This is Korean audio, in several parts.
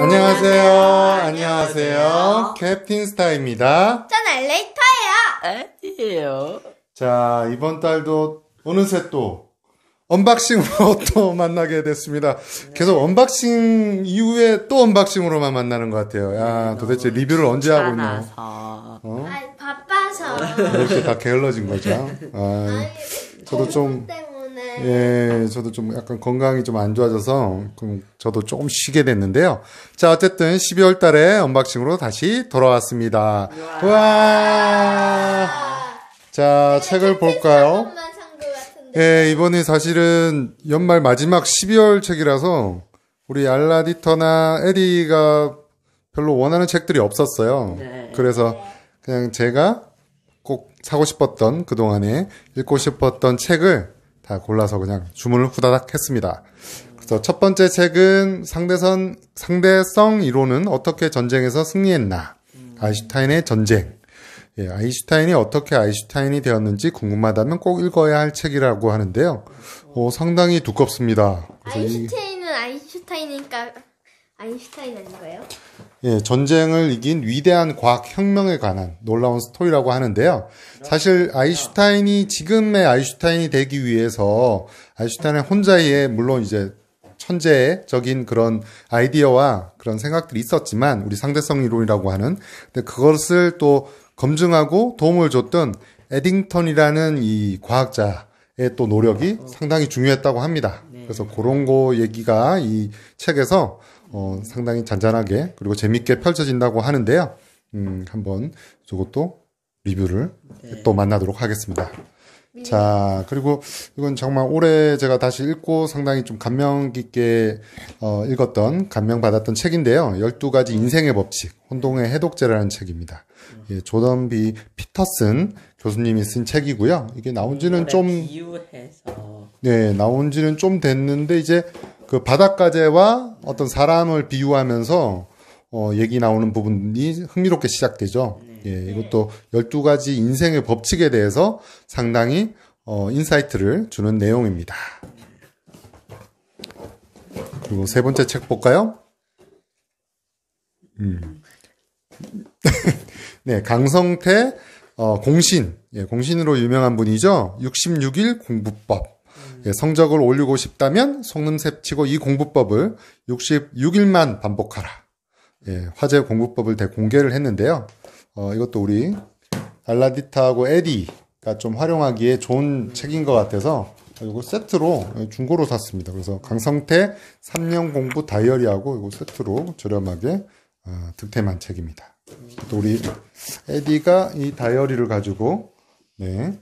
안녕하세요. 안녕하세요. 캡틴 스타입니다. 전 엘레이터예요. 아니에요. 자, 이번 달도 어느새 또 언박싱으로 또 만나게 됐습니다. 계속 언박싱 이후에 또 언박싱으로만 만나는 것 같아요. 야, 네, 도대체 리뷰를 언제 하고 있나. 어? 바빠서. 이렇게 다 게을러진 거죠. 아, 저도 좀. 그 예, 저도 좀 약간 건강이 좀 안 좋아져서 저도 조금 쉬게 됐는데요. 자, 어쨌든 12월 달에 언박싱으로 다시 돌아왔습니다. 우와. 우와. 자, 책을 볼까요? 예, 이번이 사실은 연말 마지막 12월 책이라서 우리 알라디터나 에리가 별로 원하는 책들이 없었어요. 네. 그래서 그냥 제가 꼭 사고 싶었던 그동안에 읽고 싶었던 책을 다 골라서 그냥 주문을 후다닥 했습니다. 그래서 첫 번째 책은 상대선, 상대성 이론은 어떻게 전쟁에서 승리했나. 아인슈타인의 전쟁. 예, 아인슈타인이 어떻게 아인슈타인이 되었는지 궁금하다면 꼭 읽어야 할 책이라고 하는데요. 어, 상당히 두껍습니다. 아인슈타인은 아인슈타인이니까 아인슈타인 아닌가요? 예, 전쟁을 이긴 위대한 과학 혁명에 관한 놀라운 스토리라고 하는데요. 사실 아인슈타인이 지금의 아인슈타인이 되기 위해서 아인슈타인의 혼자의 물론 이제 천재적인 그런 아이디어와 그런 생각들이 있었지만 우리 상대성 이론이라고 하는 근데 그것을 또 검증하고 도움을 줬던 에딩턴이라는 이 과학자의 또 노력이 상당히 중요했다고 합니다. 네. 그래서 그런 거 얘기가 이 책에서 어, 상당히 잔잔하게 그리고 재밌게 펼쳐진다고 하는데요. 음, 한번 저것도 리뷰를 네. 또 만나도록 하겠습니다. 네. 자, 그리고 이건 정말 올해 제가 다시 읽고 상당히 좀 감명 깊게 어, 읽었던, 감명받았던 책인데요. 12가지 인생의 법칙, 혼동의 해독제라는 책입니다. 음. 예, 조던 비 피터슨 교수님이 쓴 책이고요. 이게 나온 음, 지는 좀. 비유해서. 네, 나온 지는 좀 됐는데 이제 그 바닷가재와 어떤 사람을 비유하면서 어, 얘기 나오는 부분이 흥미롭게 시작되죠. 네. 예, 이것도 12가지 인생의 법칙에 대해서 상당히 어, 인사이트를 주는 내용입니다. 그리고 세 번째 책 볼까요? 음. 네, 강성태 어, 공신, 예, 공신으로 유명한 분이죠. 66일 공부법. 예, 성적을 올리고 싶다면 속눈썹치고 이 공부법을 66일만 반복하라. 예, 화제 공부법을 대공개를 했는데요. 어, 이것도 우리 알라디타하고 에디가 좀 활용하기에 좋은 책인 것 같아서 이거 세트로 중고로 샀습니다. 그래서 강성태 3년 공부 다이어리하고 이거 세트로 저렴하게 어, 득템한 책입니다. 또 우리 에디가 이 다이어리를 가지고 네.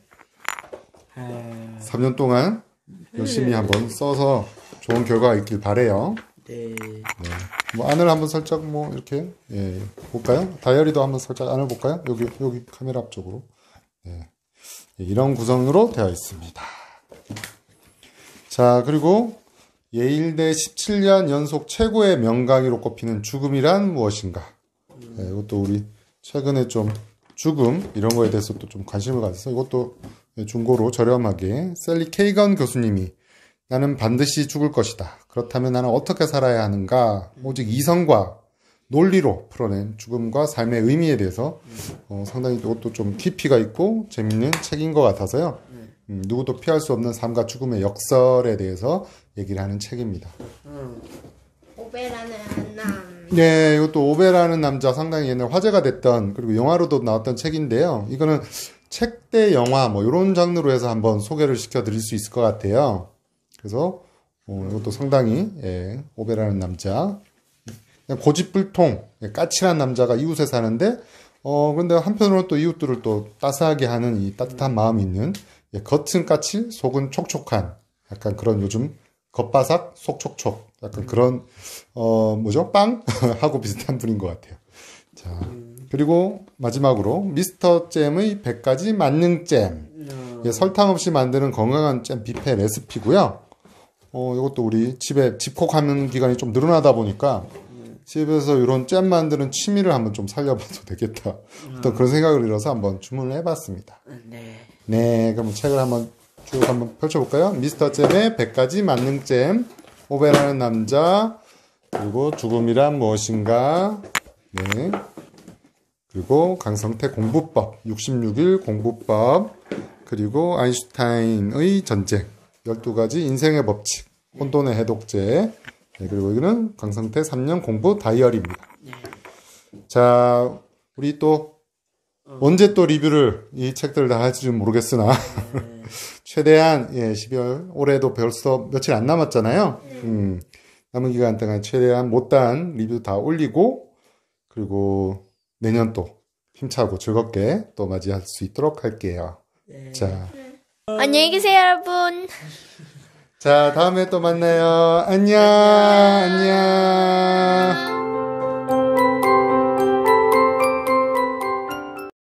3년 동안 열심히 한번 써서 좋은 결과가 있길 바래요. 네. 네. 뭐 안을 한번 살짝 뭐 이렇게 예, 볼까요? 다이어리도 한번 살짝 안을 볼까요? 여기 여기 카메라 앞쪽으로. 네. 예. 이런 구성으로 되어 있습니다. 자, 그리고 예일대 17년 연속 최고의 명강의로 꼽히는 죽음이란 무엇인가? 예, 이것도 우리 최근에 좀 죽음 이런 거에 대해서 또 좀 관심을 가져서 이것도 중고로 저렴하게 셀리 케이건 교수님이 나는 반드시 죽을 것이다. 그렇다면 나는 어떻게 살아야 하는가? 오직 이성과 논리로 풀어낸 죽음과 삶의 의미에 대해서 어, 상당히 이것도 좀 깊이가 있고 재밌는 책인 것 같아서요. 네. 음, 누구도 피할 수 없는 삶과 죽음의 역설에 대해서 얘기를 하는 책입니다. 음. 오베라는 남. 예, 네, 이것도 오베라는 남자 상당히 옛날 화제가 됐던 그리고 영화로도 나왔던 책인데요. 이거는 책대 영화 뭐 이런 장르로 해서 한번 소개를 시켜드릴 수 있을 것 같아요. 그래서 어, 이것도 상당히 예, 오베라는 남자 그냥 고집불통 예, 까칠한 남자가 이웃에 사는데 어 근데 한편으로 또 이웃들을 또 따스하게 하는 이 따뜻한 마음이 있는 예, 겉은 까칠 속은 촉촉한 약간 그런 요즘 겉바삭 속촉촉 약간 그런 어 뭐죠 빵 하고 비슷한 분인 것 같아요. 자 그리고 마지막으로 미스터 잼의 100가지 만능 잼. 예, 설탕 없이 만드는 건강한 잼 뷔페 레시피고요. 어, 이것도 우리 집에 집콕하는 기간이 좀 늘어나다 보니까 집에서 이런 잼 만드는 취미를 한번 좀 살려봐도 되겠다. 음. 어떤 그런 생각을 잃어서 한번 주문을 해봤습니다. 네. 네, 그럼 책을 한번 쭉 한번 펼쳐볼까요? 미스터 잼의 100가지 만능 잼, 오베라는 남자, 그리고 죽음이란 무엇인가, 네. 그리고 강성태 공부법, 66일 공부법, 그리고 아인슈타인의 전쟁, 12가지 인생의 법칙, 혼돈의 해독제, 네, 그리고 이거는 강성태 3년 공부 다이어리입니다. 자, 우리 또 언제 또 리뷰를 이 책들 다 할지 모르겠으나 최대한 예 12월 올해도 벌써 며칠 안 남았잖아요. 음, 남은 기간 동안 최대한 못다한 리뷰 다 올리고 그리고 내년 또 힘차고 즐겁게 또 맞이할 수 있도록 할게요. 예. 네. 자. 안녕히 계세요, 여러분. 자, 다음에 또 만나요. 안녕. 안녕. 안녕.